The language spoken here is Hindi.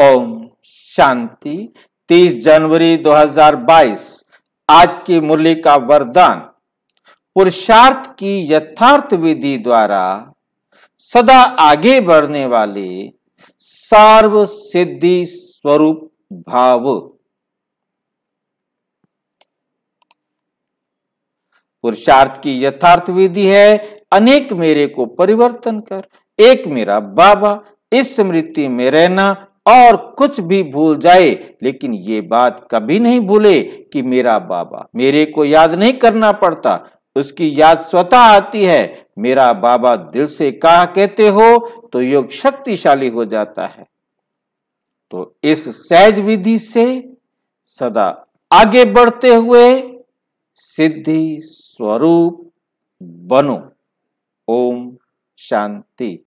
ओम शांति 30 जनवरी 2022 आज की मुरली का वरदान पुरुषार्थ की यथार्थ विधि द्वारा सदा आगे बढ़ने वाले सर्व सिद्धि स्वरूप भाव पुरुषार्थ की यथार्थ विधि है अनेक मेरे को परिवर्तन कर एक मेरा बाबा इस स्मृति में रहना और कुछ भी भूल जाए लेकिन ये बात कभी नहीं भूले कि मेरा बाबा मेरे को याद नहीं करना पड़ता उसकी याद स्वतः आती है मेरा बाबा दिल से कहा कहते हो तो योग शक्तिशाली हो जाता है तो इस सहज विधि से सदा आगे बढ़ते हुए सिद्धि स्वरूप बनो ओम शांति